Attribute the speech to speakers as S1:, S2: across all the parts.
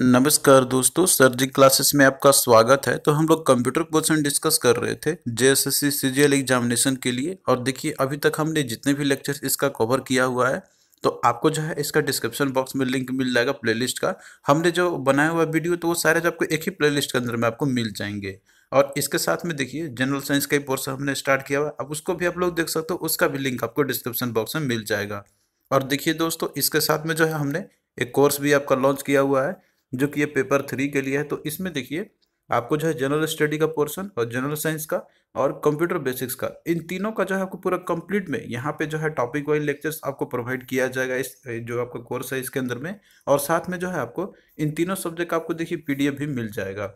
S1: नमस्कार दोस्तों सर्जिक क्लासेस में आपका स्वागत है तो हम लोग कंप्यूटर क्वेश्चन डिस्कस कर रहे थे जेएसएससी सीजीएल एग्जामिनेशन के लिए और देखिए अभी तक हमने जितने भी लेक्चर्स इसका कवर किया हुआ है तो आपको जो है इसका डिस्क्रिप्शन बॉक्स में लिंक मिल जाएगा प्लेलिस्ट का हमने जो बनाया हुआ वीडियो तो वो सारे जो आपको एक ही प्लेलिस्ट के अंदर में आपको मिल जाएंगे और इसके साथ में देखिए जनरल साइंस का ही पोर्स हमने स्टार्ट किया हुआ अब उसको भी आप लोग देख सकते हो उसका भी लिंक आपको डिस्क्रिप्शन बॉक्स में मिल जाएगा और देखिए दोस्तों इसके साथ में जो है हमने एक कोर्स भी आपका लॉन्च किया हुआ है जो कि ये पेपर थ्री के लिए है तो इसमें देखिए आपको जो है जनरल स्टडी का पोर्सन और जनरल साइंस का और कंप्यूटर बेसिक्स का इन तीनों का जो है आपको पूरा कंप्लीट में यहाँ पे जो है टॉपिक वाइज लेक्चर्स आपको प्रोवाइड किया जाएगा इस जो आपका कोर्स है इसके अंदर में और साथ में जो है आपको इन तीनों सब्जेक्ट का आपको देखिए पीडीएफ भी मिल जाएगा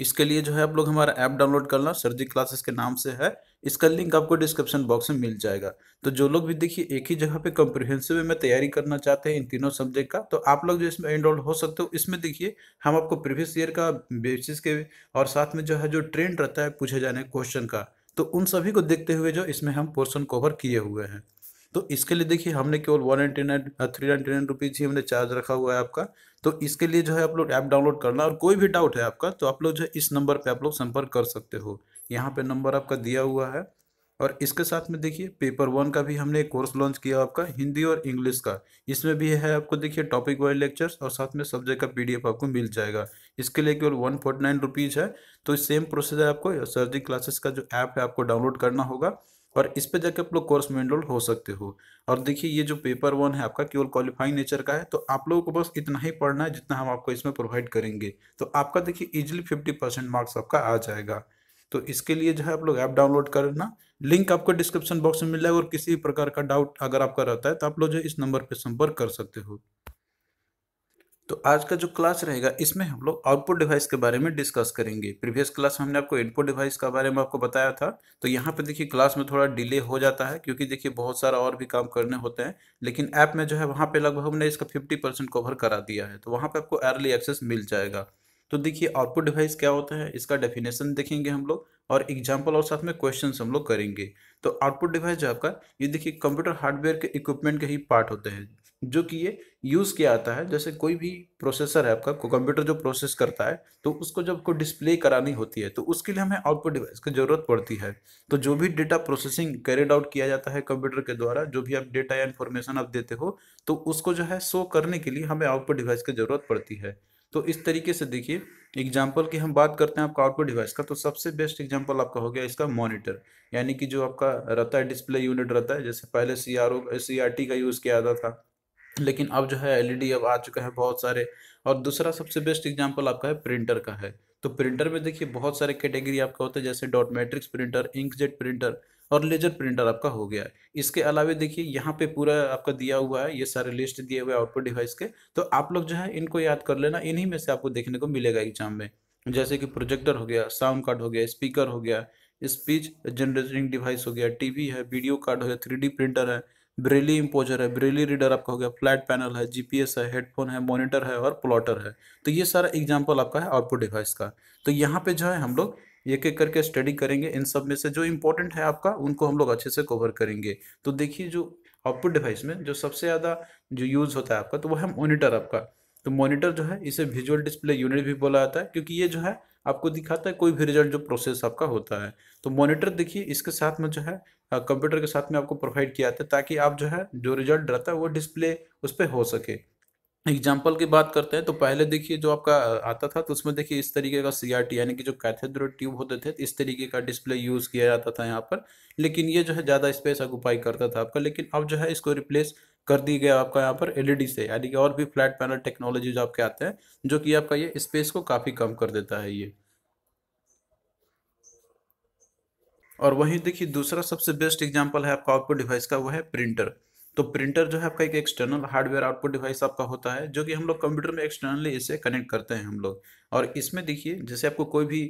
S1: इसके लिए जो है आप लोग हमारा ऐप डाउनलोड करना सर्जिक क्लासेस के नाम से है इसका लिंक आपको डिस्क्रिप्शन बॉक्स में मिल जाएगा तो जो लोग भी देखिए एक ही जगह पे कॉम्प्रिहेंसिव में तैयारी करना चाहते हैं इन तीनों सब्जेक्ट का तो आप लोग जो इसमें एनरोल हो सकते हो इसमें देखिए हम आपको प्रीवियस ईयर का बेसिस के और साथ में जो है जो ट्रेंड रहता है पूछे जाने क्वेश्चन का तो उन सभी को देखते हुए जो इसमें हम पोर्सन कवर किए हुए हैं तो इसके लिए देखिए हमने केवल one ninety nine three ninety nine rupees ही हमने चार्ज रखा हुआ है आपका तो इसके लिए जो है आप लोग ऐप डाउनलोड करना और कोई भी डाउट है आपका तो आप लोग जो है इस नंबर पर आप लोग संपर्क कर सकते हो यहाँ पर नंबर आपका दिया हुआ है और इसके साथ में देखिए पेपर वन का भी हमने कोर्स लॉन्च किया आपका हिंदी और इंग्लिश का इसमें भी है आपको देखिए टॉपिक वाइज लेक्चर्स और साथ में सब्जेक्ट का पीडीएफ आपको मिल जाएगा इसके लिए केवल वन फोर्टी नाइन रुपीज़ है तो सेम प्रोसेस है आपको सर्जिक क्लासेस का जो ऐप है आपको डाउनलोड करना होगा और इस पे जाके आप लोग कोर्स में एनरोल हो सकते हो और देखिए ये जो पेपर वन है आपका केवल क्वालिफाइंग नेचर का है तो आप लोगों को बस इतना ही पढ़ना है जितना हम आपको इसमें प्रोवाइड करेंगे तो आपका देखिए इजिली फिफ्टी परसेंट मार्क्स आपका आ जाएगा तो इसके लिए जो है आप लोग ऐप डाउनलोड करना लिंक आपको डिस्क्रिप्शन बॉक्स में मिल जाएगा और किसी भी प्रकार का डाउट अगर आपका रहता है तो आप लोग जो इस नंबर पर संपर्क कर सकते हो तो आज का जो क्लास रहेगा इसमें हम लोग आउटपुट डिवाइस के बारे में डिस्कस करेंगे प्रीवियस क्लास में हमने आपको इनपुट डिवाइस के बारे में आपको बताया था तो यहाँ पे देखिए क्लास में थोड़ा डिले हो जाता है क्योंकि देखिए बहुत सारा और भी काम करने होते हैं लेकिन ऐप में जो है वहाँ पे लगभग हमने इसका फिफ्टी परसेंट कवर करा दिया है तो वहाँ पे आपको अर्ली एक्सेस मिल जाएगा तो देखिए आउटपुट डिवाइस क्या होता है इसका डेफिनेशन देखेंगे हम लोग और एग्जाम्पल और साथ में क्वेश्चन हम लोग करेंगे तो आउटपुट डिवाइस जो आपका ये देखिए कंप्यूटर हार्डवेयर के इक्विपमेंट के ही पार्ट होते हैं जो कि ये यूज़ किया आता है जैसे कोई भी प्रोसेसर है आपका कंप्यूटर जो प्रोसेस करता है तो उसको जब कोई डिस्प्ले करानी होती है तो उसके लिए हमें आउटपुट डिवाइस की ज़रूरत पड़ती है तो जो भी डेटा प्रोसेसिंग कैरिड आउट किया जाता है कंप्यूटर के द्वारा जो भी आप डेटा या इन्फॉर्मेशन आप देते हो तो उसको जो है शो करने के लिए हमें आउटपुट डिवाइस की ज़रूरत पड़ती है तो इस तरीके से देखिए एग्जाम्पल की हम बात करते हैं आपका आउटपुट डिवाइस का तो सबसे बेस्ट एग्जाम्पल आपका हो गया इसका मॉनिटर यानी कि जो आपका रहता है डिस्प्ले यूनिट रहता है जैसे पहले C R O C R T का यूज़ किया जाता था लेकिन अब जो है एलईडी e अब आ चुका है बहुत सारे और दूसरा सबसे बेस्ट एग्जाम्पल आपका है प्रिंटर का है तो प्रिंटर में देखिए बहुत सारे कैटेगरी आपका होता है जैसे dot matrix printer inkjet printer और लेजर प्रिंटर आपका हो गया है इसके अलावा देखिए यहाँ पे पूरा आपका दिया हुआ है ये सारे लिस्ट दिए हुए आउटपुट डिवाइस के तो आप लोग जो है इनको याद कर लेना इन्हीं में से आपको देखने को मिलेगा एग्जाम में जैसे कि प्रोजेक्टर हो गया साउंड कार्ड हो गया स्पीकर हो गया स्पीच जनरेटिंग डिवाइस हो गया टीवी है वीडियो कार्ड हो गया थ्री प्रिंटर है ब्रेली इम्पोजर है ब्रेली रीडर आपका हो गया फ्लैट पैनल है जीपीएस है हेडफोन है मॉनिटर है और प्लॉटर है तो ये सारा एग्जाम्पल आपका है आउटपुट डिवाइस का तो यहाँ पे जो है हम लोग एक एक करके स्टडी करेंगे इन सब में से जो इम्पोर्टेंट है आपका उनको हम लोग अच्छे से कवर करेंगे तो देखिए जो आउटपुट डिवाइस में जो सबसे ज़्यादा जो यूज़ होता है आपका तो वो है मोनीटर आपका तो मोनीटर जो है इसे विजुअल डिस्प्ले यूनिट भी बोला जाता है क्योंकि ये जो है आपको दिखाता है कोई भी रिजल्ट जो प्रोसेस आपका होता है तो मॉनिटर देखिए इसके साथ में जो है कंप्यूटर के साथ में आपको प्रोवाइड किया जाता है ताकि आप जो है जो रिजल्ट रहता है वो डिस्प्ले उस पर हो सके एग्जाम्पल की बात करते हैं तो पहले देखिए जो आपका आता था तो उसमें देखिए इस तरीके का सीआरटी यानी कि जो कैथेड्रो ट्यूब होते थे इस तरीके का डिस्प्ले यूज़ किया जाता था यहाँ पर लेकिन ये जो है ज़्यादा स्पेस अगुपाई करता था आपका लेकिन अब जो है इसको रिप्लेस कर दी गया आपका यहाँ पर एलईडी e से यानी कि और भी फ्लैट पैनल टेक्नोलॉजीज आपके आते हैं जो कि आपका ये स्पेस को काफ़ी कम कर देता है ये और वहीं देखिए दूसरा सबसे बेस्ट एग्जांपल है आपका आउटपुट डिवाइस का वो है प्रिंटर तो प्रिंटर जो है आपका एक एक्सटर्नल हार्डवेयर आउटपुट डिवाइस आपका होता है जो कि हम लोग कंप्यूटर में एक्सटर्नली इसे कनेक्ट करते हैं हम लोग और इसमें देखिए जैसे आपको कोई भी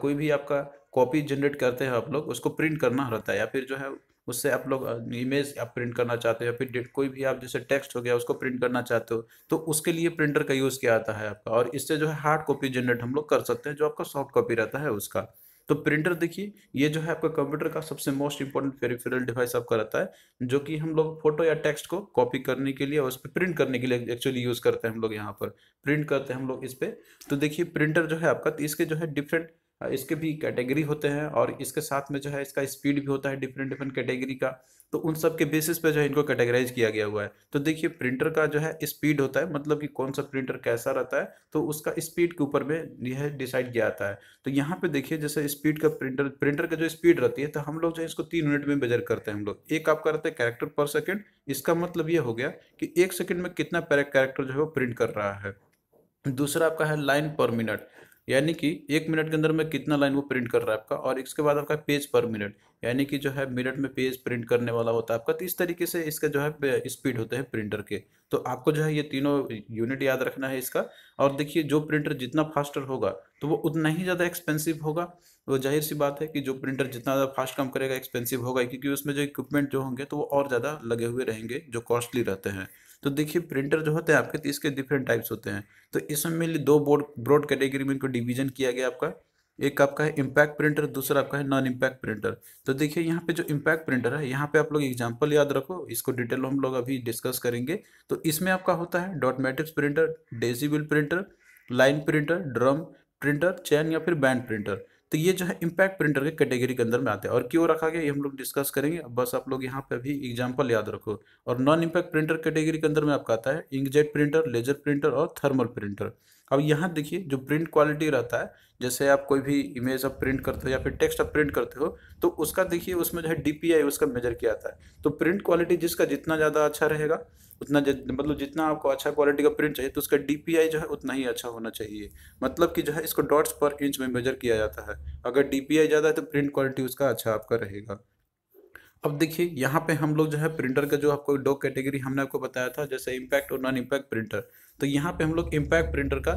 S1: कोई भी आपका कॉपी जनरेट करते हैं आप लोग उसको प्रिंट करना रहता है या फिर जो है उससे आप लोग इमेज आप प्रिंट करना चाहते हो या फिर कोई भी आप जैसे टेक्स्ट हो गया उसको प्रिंट करना चाहते हो तो उसके लिए प्रिंटर का यूज़ किया जाता है आपका और इससे जो है हार्ड कॉपी जनरेट हम लोग कर सकते हैं जो आपका सॉफ्ट कॉपी रहता है उसका तो प्रिंटर देखिए ये जो है आपका कंप्यूटर का सबसे मोस्ट इंपॉर्टेंट पेरिफेरल डिवाइस आपका रहता है जो कि हम लोग फोटो या टेक्स्ट को कॉपी करने के लिए और उस पर प्रिंट करने के लिए एक्चुअली यूज़ करते हैं हम लोग यहाँ पर प्रिंट करते हैं हम लोग इस पर तो देखिए प्रिंटर जो है आपका तो इसके जो है डिफरेंट इसके भी कैटेगरी होते हैं और इसके साथ में जो है इसका स्पीड भी होता है डिफरेंट डिफरेंट कैटेगरी का तो उन सब के बेसिस पे जो है इनको कैटेगराइज किया गया हुआ है तो देखिए प्रिंटर का जो है स्पीड होता है मतलब कि कौन सा प्रिंटर कैसा रहता है तो उसका स्पीड के ऊपर में यह डिसाइड किया जाता है तो यहाँ पे देखिए जैसे स्पीड का प्रिंटर प्रिंटर का जो स्पीड रहती है तो हम लोग जो है इसको तीन यूनिट में मेजर करते हैं हम लोग एक आपका रहता है कैरेक्टर पर सेकेंड इसका मतलब ये हो गया कि एक सेकेंड में कितना कैरेक्टर जो है वो प्रिंट कर रहा है दूसरा आपका है लाइन पर मिनट यानी कि एक मिनट के अंदर में कितना लाइन वो प्रिंट कर रहा है आपका और इसके बाद आपका पेज पर मिनट यानी कि जो है मिनट में पेज प्रिंट करने वाला होता है आपका तो इस तरीके से इसका जो है स्पीड होता है प्रिंटर के तो आपको जो है ये तीनों यूनिट याद रखना है इसका और देखिए जो प्रिंटर जितना फास्टर होगा तो वो उतना ही ज़्यादा एक्सपेंसिव होगा वो जाहिर सी बात है कि जो प्रिंटर जितना ज़्यादा फास्ट काम करेगा एक्सपेंसिव होगा क्योंकि उसमें जो इक्विपमेंट जो होंगे तो वो और ज़्यादा लगे हुए रहेंगे जो कॉस्टली रहते हैं तो देखिए प्रिंटर जो होते हैं आपके तो इसके डिफरेंट टाइप्स होते हैं तो इसमें मेनली दो बोर्ड ब्रॉड कैटेगरी में इनको डिवीजन किया गया आपका एक आपका है इम्पैक्ट प्रिंटर दूसरा आपका है नॉन इम्पैक्ट प्रिंटर तो देखिए यहाँ पे जो इम्पैक्ट प्रिंटर है यहाँ पे आप लोग एग्जांपल याद रखो इसको डिटेल हम लोग अभी डिस्कस करेंगे तो इसमें आपका होता है dot matrix printer daisywheel printer line printer drum printer chain या फिर बैंड प्रिंटर तो ये जो है इम्पैक्ट प्रिंटर के कैटेगरी के अंदर में आते हैं और क्यों रखा गया ये हम लोग डिस्कस करेंगे बस आप लोग यहाँ पे भी एग्जाम्पल याद रखो और नॉन इम्पैक्ट प्रिंटर कैटेगरी के अंदर में आपका आता है इंकजेट प्रिंटर लेजर प्रिंटर और थर्मल प्रिंटर अब यहाँ देखिए जो प्रिंट क्वालिटी रहता है जैसे आप कोई भी इमेज आप प्रिंट करते हो या फिर टेक्स्ट आप प्रिंट करते हो तो उसका देखिए उसमें जो है डी उसका मेजर किया जाता है तो प्रिंट क्वालिटी जिसका जितना ज़्यादा अच्छा रहेगा उतना मतलब जितना आपको अच्छा क्वालिटी का प्रिंट चाहिए तो उसका डीपीआई जो है उतना ही अच्छा होना चाहिए मतलब कि जो है इसको डॉट्स पर इंच में मेजर किया जाता है अगर डीपीआई ज़्यादा है तो प्रिंट क्वालिटी उसका अच्छा आपका रहेगा अब देखिए यहाँ पे हम लोग जो है प्रिंटर का जो आपको दो कैटेगरी हमने आपको बताया था जैसे इम्पैक्ट और नॉन इम्पैक्ट प्रिंटर तो यहाँ पे हम लोग इम्पैक्ट प्रिंटर का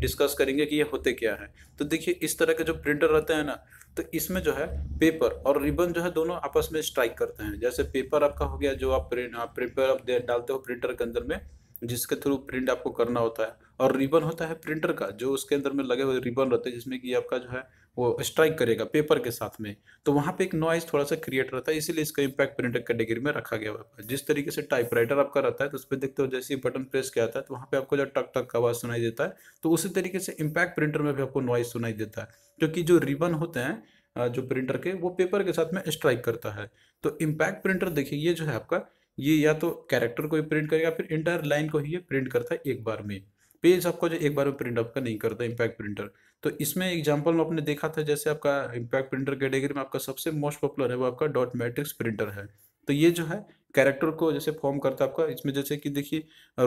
S1: डिस्कस करेंगे कि ये होते क्या है तो देखिए इस तरह के जो प्रिंटर रहते हैं ना तो इसमें जो है पेपर और रिबन जो है दोनों आपस में स्ट्राइक करते हैं जैसे पेपर आपका हो गया जो आप प्रिंट पेपर हाँ, आप डालते हो प्रिंटर के अंदर में जिसके थ्रू प्रिंट आपको करना होता है और रिबन होता है प्रिंटर का जो उसके अंदर में लगे हुए रिबन रहते हैं जिसमें कि आपका जो है वो स्ट्राइक करेगा पेपर के साथ में तो वहाँ पे एक नॉइज़ थोड़ा सा क्रिएट रहता है इसीलिए इसका इम्पैक्ट प्रिंटर कैटेगरी में रखा गया हुआ है जिस तरीके से टाइपराइटर आपका रहता है तो उस पर देखते हो जैसे ही बटन प्रेस किया जाता है तो वहाँ पे आपको जो टक टक का आवाज़ सुनाई देता है तो उसी तरीके से इम्पैक्ट प्रिंटर में भी आपको नॉइज़ सुनाई देता है क्योंकि जो रिबन होते हैं जो प्रिंटर के वो पेपर के साथ में स्ट्राइक करता है तो इम्पैक्ट प्रिंटर देखिए ये जो है आपका ये या तो कैरेक्टर को ही प्रिंट करेगा फिर इंटायर लाइन को ही ये प्रिंट करता है एक बार में पेज आपका जो एक बार में प्रिंट आपका नहीं करता इम्पैक्ट प्रिंटर तो इसमें एग्जाम्पल में आपने देखा था जैसे आपका इम्पैक्ट प्रिंटर कैटेगरी में आपका सबसे मोस्ट पॉपुलर है वो आपका डॉट मैट्रिक्स प्रिंटर है तो ये जो है कैरेक्टर को जैसे फॉर्म करता है आपका इसमें जैसे कि देखिए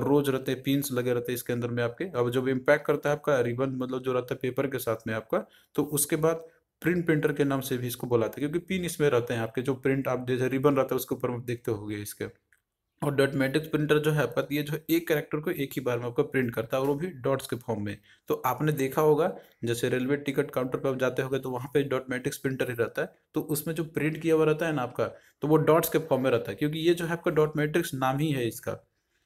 S1: रोज रहते हैं पिंस लगे रहते हैं इसके अंदर में आपके अब जब इम्पैक्ट करता है आपका रिबन मतलब जो रहता है पेपर के साथ में आपका तो उसके बाद प्रिंट प्रिंटर के नाम से भी इसको बोलाते हैं क्योंकि पिन इसमें रहते हैं आपके जो प्रिंट आप जैसे रिबन रहता है उसके ऊपर देखते हो इसके और मैट्रिक्स प्रिंटर जो है आपका है जो एक कैरेक्टर को एक ही बार में आपको प्रिंट करता है और वो भी डॉट्स के फॉर्म में तो आपने देखा होगा जैसे रेलवे टिकट काउंटर पर आप जाते होगे तो वहाँ पे मैट्रिक्स प्रिंटर ही रहता है तो उसमें जो प्रिंट किया हुआ रहता है ना आपका तो वो डॉट्स के फॉर्म में रहता है क्योंकि ये जो है आपका डॉटमेट्रिक्स नाम ही है इसका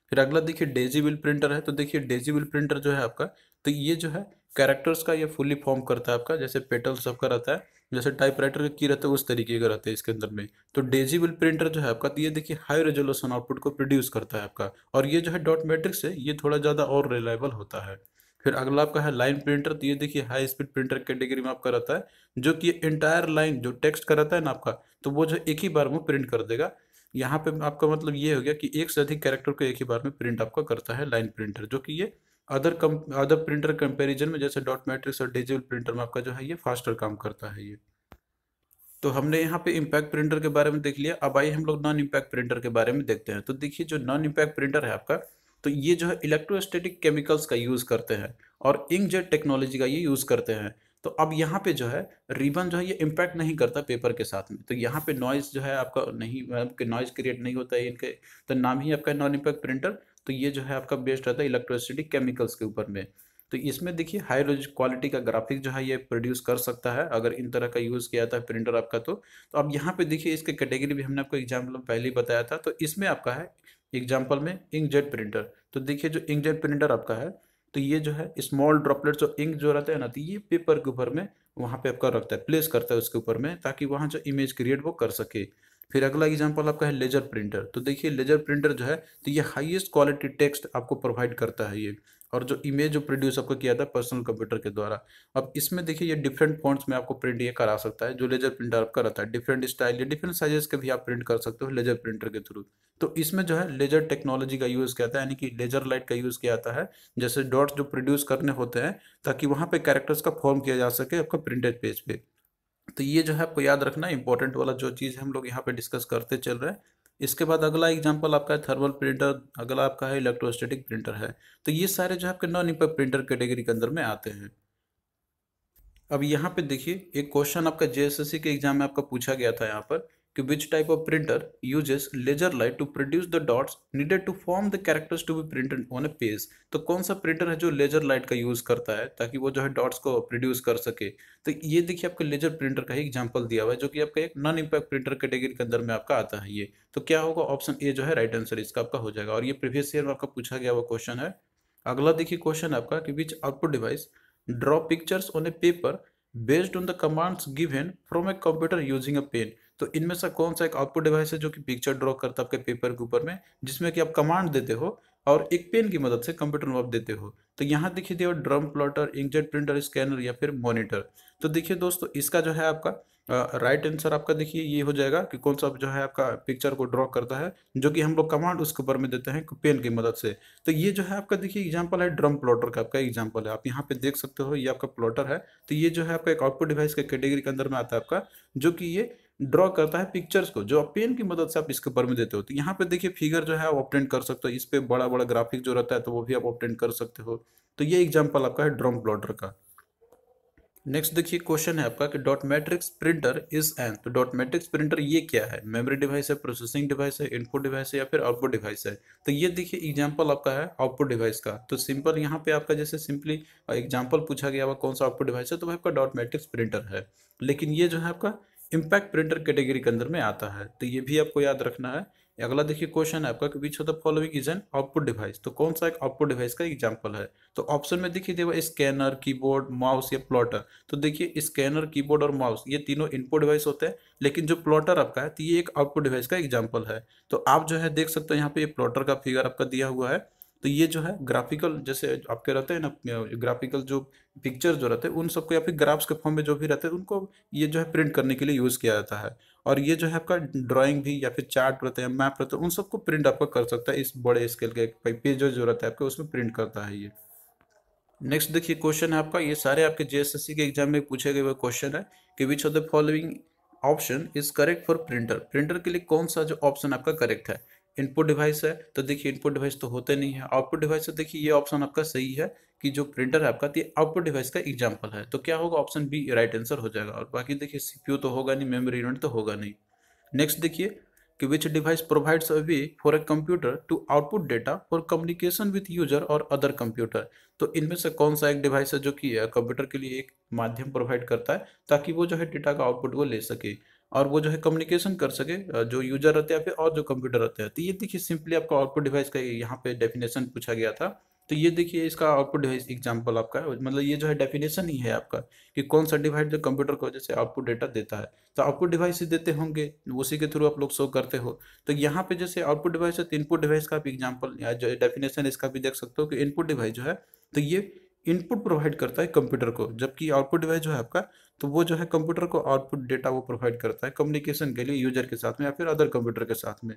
S1: फिर अगला देखिए डेजी विल प्रिंटर है तो देखिए डेजी विल प्रिंटर जो है आपका तो ये जो है कैरेक्टर्स का ये फुली फॉर्म करता है आपका जैसे पेटल्स सबका रहता है जैसे टाइपराइटर की रहता है उस तरीके का रहता है इसके अंदर में तो डेजीबल प्रिंटर जो है आपका तो ये देखिए हाई रेजोल्यूशन आउटपुट को प्रोड्यूस करता है आपका और ये जो है डॉट मैट्रिक्स है ये थोड़ा ज़्यादा और रिलायबल होता है फिर अगला आपका है लाइन प्रिंटर तो ये देखिए हाई स्पीड प्रिंटर कैटेगरी में आपका रहता है जो कि इंटायर लाइन जो टेक्स्ट का रहता है ना आपका तो वो जो एक ही बार में प्रिंट कर देगा यहाँ पे आपका मतलब ये हो गया कि एक से अधिक कैरेक्टर को एक ही बार में प्रिंट आपका करता है लाइन प्रिंटर जो कि ये अदर कम अदर प्रिंटर कंपैरिजन में जैसे डॉट मैट्रिक्स और डिजिटल प्रिंटर में आपका जो है ये फास्टर काम करता है ये तो हमने यहाँ पे इम्पैक्ट प्रिंटर के बारे में देख लिया अब आइए हम लोग नॉन इम्पैक्ट प्रिंटर के बारे में देखते हैं तो देखिए जो नॉन इम्पैक्ट प्रिंटर है आपका तो ये जो है इलेक्ट्रोस्टेटिक केमिकल्स का यूज़ करते हैं और इंकजेट टेक्नोलॉजी का ये यूज़ करते हैं तो अब यहाँ पे जो है रिबन जो है ये इम्पैक्ट नहीं करता पेपर के साथ में तो यहाँ पे नॉइज़ जो है आपका नहीं आपके नॉइज़ क्रिएट नहीं होता है इनके तो नाम ही आपका नॉन इम्पैक्ट प्रिंटर तो ये जो है आपका बेस्ड रहता है इलेक्ट्रिसिटी केमिकल्स के ऊपर में तो इसमें देखिए हाई रोज क्वालिटी का ग्राफिक जो है ये प्रोड्यूस कर सकता है अगर इन तरह का यूज़ किया था प्रिंटर आपका तो तो अब यहाँ पे देखिए इसके कैटेगरी भी हमने आपको एग्जाम्पल में पहले ही बताया था तो इसमें आपका है एग्जाम्पल में इंकजेट प्रिंटर तो देखिए जो इंकजेट प्रिंटर आपका है तो ये जो है स्मॉल ड्रॉपलेट जो इंक जो रहता है ना तो ये पेपर के ऊपर में वहाँ पे आपका रखता है प्लेस करता है उसके ऊपर में ताकि वहाँ जो इमेज क्रिएट वो कर सके फिर अगला एग्जाम्पल आपका है लेजर प्रिंटर तो देखिए लेजर प्रिंटर जो है तो ये हाईएस्ट क्वालिटी टेक्स्ट आपको प्रोवाइड करता है ये और जो इमेज जो प्रोड्यूस आपको किया था पर्सनल कंप्यूटर के द्वारा अब इसमें देखिए ये डिफरेंट फॉन्ट्स में आपको प्रिंट ये करा सकता है जो लेजर प्रिंटर आपका रहता है डिफरेंट स्टाइल या डिफरेंट साइजेस के भी आप प्रिंट कर सकते हो लेजर प्रिंटर के थ्रू तो इसमें जो है लेजर टेक्नोलॉजी का यूज़ किया जाता है यानी कि लेजर लाइट का यूज़ किया जाता है जैसे डॉट्स जो प्रोड्यूस करने होते हैं ताकि वहाँ पर कैरेक्टर्स का फॉर्म किया जा सके आपका प्रिंटेड पेज पर तो ये जो है आपको याद रखना इंपॉर्टेंट वाला जो चीज़ हम लोग यहाँ पे डिस्कस करते चल रहे हैं इसके बाद अगला एग्जाम्पल आपका है थर्मल प्रिंटर अगला आपका है इलेक्ट्रोस्टेटिक प्रिंटर है तो ये सारे जो है आपके नॉन इंपर प्रिंटर कैटेगरी के अंदर में आते हैं अब यहाँ पे देखिए एक क्वेश्चन आपका जेएसएससी के एग्जाम में आपका पूछा गया था यहाँ पर कि which type of printer uses laser light to produce the dots needed to form the characters to be printed on a page तो कौन सा प्रिंटर है जो लेजर लाइट का यूज करता है ताकि वो जो है डॉट्स को प्रोड्यूस कर सके तो ये देखिए आपके लेजर प्रिंटर का ही एग्जाम्पल दिया हुआ है जो कि आपका एक नॉन इम्पैक्ट प्रिंटर कैटेगरी के अंदर में आपका आता है ये तो क्या होगा ऑप्शन ए जो है राइट आंसर इसका आपका हो जाएगा और ये प्रीवियस ईयर में आपका पूछा गया हुआ क्वेश्चन है अगला देखिए क्वेश्चन है आपका कि which output device draw pictures on a paper based on the commands given from a computer using a pen तो इनमें से कौन सा एक आउटपुट डिवाइस है जो कि पिक्चर ड्रॉ करता है आपके पेपर के ऊपर में जिसमें कि आप कमांड देते हो और एक पेन की मदद से कंप्यूटर में आप देते हो तो यहाँ देखिए दिया drum plotter inkjet printer scanner या फिर मॉनिटर तो देखिए दोस्तों इसका जो है आपका राइट आंसर right आपका देखिए ये हो जाएगा कि कौन सा जो है आपका पिक्चर को ड्रॉ करता है जो कि हम लोग कमांड उसके ऊपर में देते हैं पेन की मदद से तो ये जो है आपका देखिए एग्जांपल है ड्रम प्लॉटर का आपका एग्जांपल है आप यहाँ पे देख सकते हो ये आपका प्लॉटर है तो ये जो है आपका एक आउटपुट डिवाइस के कैटेगरी के अंदर में आता है आपका जो कि ये ड्रॉ करता है पिक्चर्स को जो पेन की मदद से आप इसके ऊपर में देते हो तो यहाँ पे देखिए फिगर जो है आप ऑप्टेंट कर सकते हो इस पर बड़ा बड़ा ग्राफिक जो रहता है तो वो भी आप ऑप्टेंट कर सकते हो तो ये एग्जाम्पल आपका है ड्रॉम प्लॉटर का नेक्स्ट देखिए क्वेश्चन है आपका कि dot matrix printer is an तो डॉट मैट्रिक्स प्रिंटर ये क्या है मेमोरी डिवाइस है प्रोसेसिंग डिवाइस है इनपुट डिवाइस है या फिर आउटपुट डिवाइस है तो ये देखिए एग्जांपल आपका है आउटपुट डिवाइस का तो सिंपल यहाँ पे आपका जैसे सिंपली एग्जांपल पूछा गया कौन सा आउटपुट डिवाइस है तो वह आपका डॉट मैट्रिक्स प्रिंटर है लेकिन ये जो है आपका इम्पैक्ट प्रिंटर कैटेगरी के अंदर में आता है तो ये भी आपको याद रखना है अगला देखिए क्वेश्चन है आपका कि which of the following is an output device तो कौन सा एक आउटपुट डिवाइस का एग्जांपल है तो ऑप्शन में देखिए देवा स्कैनर कीबोर्ड माउस या प्लॉटर तो देखिए स्कैनर कीबोर्ड और माउस ये तीनों इनपुट डिवाइस होते हैं लेकिन जो प्लॉटर आपका है तो ये एक आउटपुट डिवाइस का एग्जाम्पल है तो आप जो है देख सकते हो यहाँ पे प्लॉटर का फिगर आपका दिया हुआ है तो ये जो है ग्राफिकल जैसे आपके रहते हैं ना ग्राफिकल जो पिक्चर जो रहते हैं उन सबको या फिर ग्राफ्स के फॉर्म में जो भी रहते हैं उनको ये जो है प्रिंट करने के लिए यूज़ किया जाता है और ये जो है आपका ड्राइंग भी या फिर चार्ट रहते हैं मैप रहते हैं उन सबको प्रिंट आपका कर सकता है इस बड़े स्केल के पेज जो रहता है आपके उसमें प्रिंट करता है ये नेक्स्ट देखिए क्वेश्चन है आपका ये सारे आपके जे के एग्जाम में पूछे गए हुए क्वेश्चन है कि which of the following option is correct for printer printer के लिए कौन सा जो ऑप्शन आपका करेक्ट है इनपुट डिवाइस है तो देखिए इनपुट डिवाइस तो होते नहीं है आउटपुट डिवाइस तो देखिए ये ऑप्शन आपका सही है कि जो प्रिंटर है आपका तो ये आउटपुट डिवाइस का एग्जाम्पल है तो क्या होगा ऑप्शन बी राइट आंसर हो जाएगा और बाकी देखिए सीपीयू तो होगा नहीं मेमोरी यूनिट तो होगा नहीं नेक्स्ट देखिए कि which device provides a way for a computer to output data for communication with user और अदर कंप्यूटर तो इनमें से कौन सा एक डिवाइस है जो कि कंप्यूटर के लिए एक माध्यम प्रोवाइड करता है ताकि वो जो है डेटा का आउटपुट वो ले सके और वो जो है कम्युनिकेशन कर सके जो यूजर रहते हैं फिर और जो कंप्यूटर रहते हैं तो ये देखिए सिंपली आपका आउटपुट डिवाइस का यहाँ पे डेफिनेशन पूछा गया था तो ये देखिए इसका आउटपुट डिवाइस एग्जाम्पल आपका है मतलब ये जो है डेफिनेशन ही है आपका कि कौन सा डिवाइस जो कंप्यूटर को जैसे आउटपुट डेटा देता है तो आउटपुट डिवाइस ही देते होंगे उसी के थ्रू आप लोग शो करते हो तो यहाँ पे जैसे आउटपुट डिवाइस है तो इनपुट डिवाइस का आप एग्जाम्पल या जो डेफिनेशन इसका भी देख सकते हो कि इनपुट डिवाइस जो है तो ये इनपुट प्रोवाइड करता है कंप्यूटर को जबकि आउटपुट डिवाइस जो है आपका तो वो जो है कंप्यूटर को आउटपुट डेटा वो प्रोवाइड करता है कम्युनिकेशन के लिए यूजर के साथ में या फिर अदर कंप्यूटर के साथ में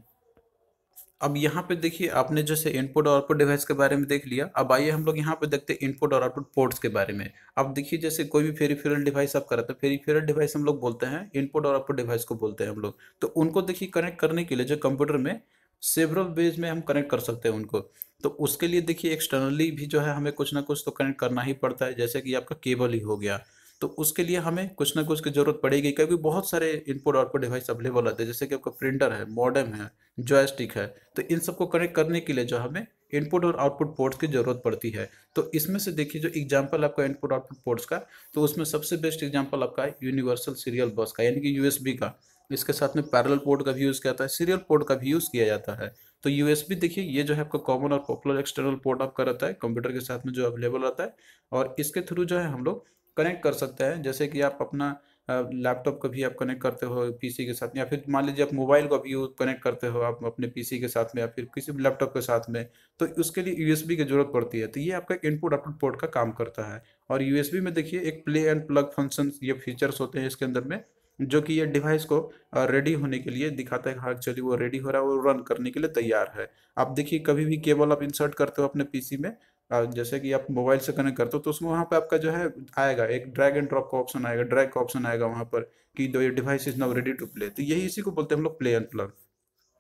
S1: अब यहाँ पे देखिए आपने जैसे इनपुट और आउटपुट डिवाइस के बारे में देख लिया अब आइए हम लोग यहाँ पे देखते हैं इनपुट और आउटपुट पोर्ट्स के बारे में अब देखिए जैसे कोई भी फेरीफेरल डिवाइस आप कराते हैं फेरीफेरल डिवाइस हम लोग बोलते हैं इनपुट और आउटपुट डिवाइस को बोलते हैं हम लोग तो उनको देखिए कनेक्ट करने के लिए जो कंप्यूटर में सेवरल वेज में हम कनेक्ट कर सकते हैं उनको तो उसके लिए देखिए एक्सटर्नली भी जो है हमें कुछ ना कुछ तो कनेक्ट करना ही पड़ता है जैसे कि आपका केबल ही हो गया तो उसके लिए हमें कुछ ना कुछ की जरूरत पड़ेगी क्योंकि बहुत सारे इनपुट आउटपुट डिवाइस अवेलेबल आते हैं जैसे कि आपका प्रिंटर है मॉडर्म है जॉयस्टिक है तो इन सबको कनेक्ट करने के लिए जो हमें इनपुट और आउटपुट पोर्ट्स की ज़रूरत पड़ती है तो इसमें से देखिए जो एग्जाम्पल आपका इनपुट आउटपुट पोर्ट्स का तो उसमें सबसे बेस्ट एग्जाम्पल आपका यूनिवर्सल सीरियल बस का यानी कि यूएसबी का इसके साथ में पैरल पोर्ट का भी यूज़ किया जाता है सीरियल पोर्ट का भी यूज़ किया जाता है तो यू देखिए ये जो है आपका कॉमन और पॉपुलर एक्सटर्नल पोर्ट आपका रहता है कंप्यूटर के साथ में जो अवेलेबल रहता है और इसके थ्रू जो है हम लोग कनेक्ट कर सकते हैं जैसे कि आप अपना लैपटॉप को भी आप कनेक्ट करते हो पीसी के साथ या फिर मान लीजिए आप मोबाइल को भी कनेक्ट करते हो आप अपने पीसी के साथ में या फिर किसी भी लैपटॉप के साथ में तो उसके लिए यूएसबी की जरूरत पड़ती है तो ये आपका इनपुट आउटपुट पोर्ट का काम करता है और यूएसबी में देखिए एक प्ले एंड प्लग फंक्शन ये फीचर्स होते हैं इसके अंदर में जो कि ये डिवाइस को रेडी होने के लिए दिखाता है हाँ चलिए वो रेडी हो रहा है वो रन करने के लिए तैयार है आप देखिए कभी भी केबल आप इंसर्ट करते हो अपने पीसी में जैसे कि आप मोबाइल से कनेक्ट करते हो तो उसमें वहाँ पे आपका जो है आएगा एक ड्रैग एंड ड्रॉप का ऑप्शन आएगा ड्रैग का ऑप्शन आएगा वहाँ पर कि दो ये device is now ready to play तो यही इसी को बोलते हैं हम लोग प्ले एंड प्लग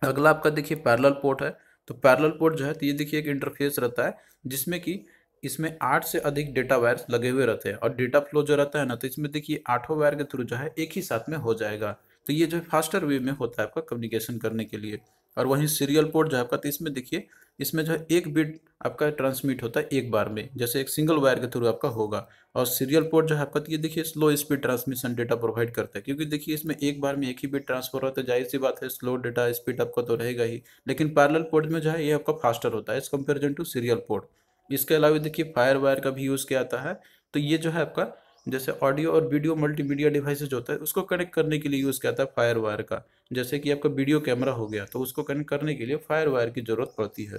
S1: अगला आपका देखिए पैरल पोर्ट है तो पैरल पोर्ट जो है तो ये देखिए एक इंटरफेस रहता है जिसमें कि इसमें आठ से अधिक डेटा वायर्स लगे हुए रहते हैं और डेटा फ्लो जो रहता है ना तो इसमें देखिए आठों वायर के थ्रू जो है एक ही साथ में हो जाएगा तो ये जो है फास्टर वे में होता है आपका कम्युनिकेशन करने के लिए और वहीं सीरियल पोर्ट जो है आपका तो इसमें देखिए इसमें जो है एक बिट आपका ट्रांसमिट होता है एक बार में जैसे एक सिंगल वायर के थ्रू आपका होगा और सीरियल पोर्ट जो है आपका तो ये देखिए slow speed transmission data provide करता है क्योंकि देखिए इसमें एक बार में एक ही बिट ट्रांसफर होता है जाहिर सी बात है स्लो डेटा स्पीड आपका तो रहेगा ही लेकिन पैरल पोर्ट में जो है ये आपका फास्टर होता है as comparison to serial port इसके अलावा देखिए फायर वायर का भी यूज़ किया जाता है तो ये जो है आपका जैसे ऑडियो और वीडियो मल्टीमीडिया डिवाइसेज होता है उसको कनेक्ट करने के लिए यूज़ करता है फायर वायर का जैसे कि आपका वीडियो कैमरा हो गया तो उसको कनेक्ट करने के लिए फायर वायर की ज़रूरत पड़ती है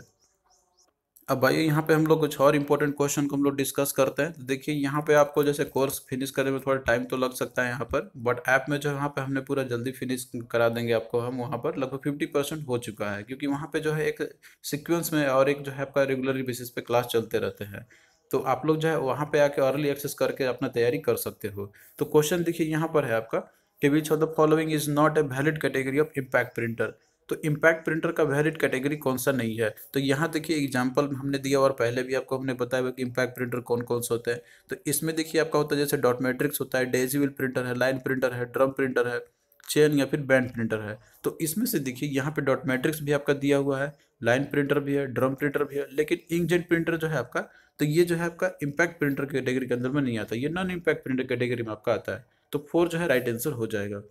S1: अब भाई यहाँ पे हम लोग कुछ और इम्पोर्टेंट क्वेश्चन को हम लोग डिस्कस करते हैं तो देखिए यहाँ पे आपको जैसे कोर्स फिनिश करने में थोड़ा टाइम तो लग सकता है यहाँ पर बट ऐप में जो यहाँ पे हमने पूरा जल्दी फिनिश करा देंगे आपको हम वहाँ पर लगभग फिफ्टी परसेंट हो चुका है क्योंकि वहाँ पे जो है एक सिक्वेंस में और एक जो है आपका रेगुलर बेसिस पे क्लास चलते रहते हैं तो आप लोग जो है वहाँ पे आके अर्ली एक्सेस करके अपना तैयारी कर सकते हो तो क्वेश्चन देखिए यहाँ पर है आपका कि which of the following is not a valid category of impact printer तो इम्पैक्ट प्रिंटर का वैलिड कैटेगरी कौन सा नहीं है तो यहाँ देखिए एग्जाम्पल हमने दिया और पहले भी आपको हमने बताया हुआ कि इम्पैक्ट प्रिंटर कौन कौन से होते हैं तो इसमें देखिए आपका होता है जैसे डॉट मैट्रिक्स होता है डेजीविल प्रिंटर है लाइन प्रिंटर है ड्रम प्रिंटर है चेन या फिर बैंड प्रिंटर है तो इसमें से देखिए यहाँ पे डॉट मैट्रिक्स भी आपका दिया हुआ है लाइन प्रिंटर भी है ड्रम प्रिंटर भी है लेकिन इंकजेट प्रिंटर जो है आपका तो ये जो है आपका इम्पैक्ट प्रिंटर कैटेगरी के अंदर में नहीं आता ये नॉन इम्पैक्ट प्रिंटर कैटेगरी में आपका आता है तो फोर जो है राइट आंसर हो जाएगा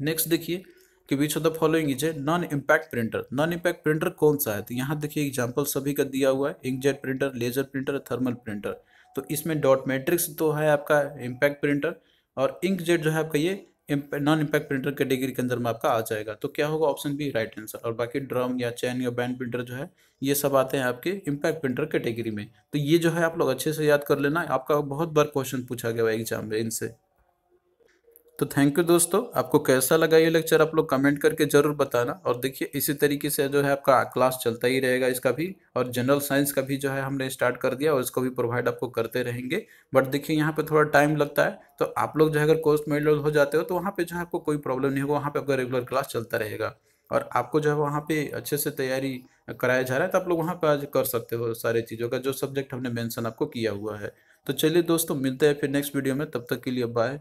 S1: नेक्स्ट देखिए कि which of the following is a non impact printer non impact printer कौन सा है तो यहाँ देखिए एग्जाम्पल सभी का दिया हुआ है inkjet printer laser printer thermal printer तो इसमें डॉट मैट्रिक्स तो है आपका इम्पैक्ट प्रिंटर और इंक जेट जो है आपका ये नॉन इम्पैक्ट प्रिंटर कैटेगरी के अंदर में आपका आ जाएगा तो क्या होगा ऑप्शन बी राइट आंसर और बाकी ड्रम या चैन या बैंड प्रिंटर जो है ये सब आते हैं आपके इम्पैक्ट प्रिंटर कैटेगरी में तो ये जो है आप लोग अच्छे से याद कर लेना आपका बहुत बार क्वेश्चन पूछा गया एग्जाम में इनसे तो थैंक यू दोस्तों आपको कैसा लगा ये लेक्चर आप लोग कमेंट करके ज़रूर बताना और देखिए इसी तरीके से जो है आपका क्लास चलता ही रहेगा इसका भी और जनरल साइंस का भी जो है हमने स्टार्ट कर दिया और इसको भी प्रोवाइड आपको करते रहेंगे बट देखिए यहाँ पर थोड़ा टाइम लगता है तो आप लोग जो है अगर कोर्स मेडल हो जाते हो तो वहाँ पर जो है आपको कोई प्रॉब्लम नहीं होगा वहाँ पर आपका रेगुलर क्लास चलता रहेगा और आपको जो है वहाँ पे अच्छे से तैयारी कराया जा रहा है तो आप लोग वहाँ पे आज कर सकते हो सारे चीज़ों का जो सब्जेक्ट हमने मेंशन आपको किया हुआ है तो चलिए दोस्तों मिलते हैं फिर नेक्स्ट वीडियो में तब तक के लिए बाय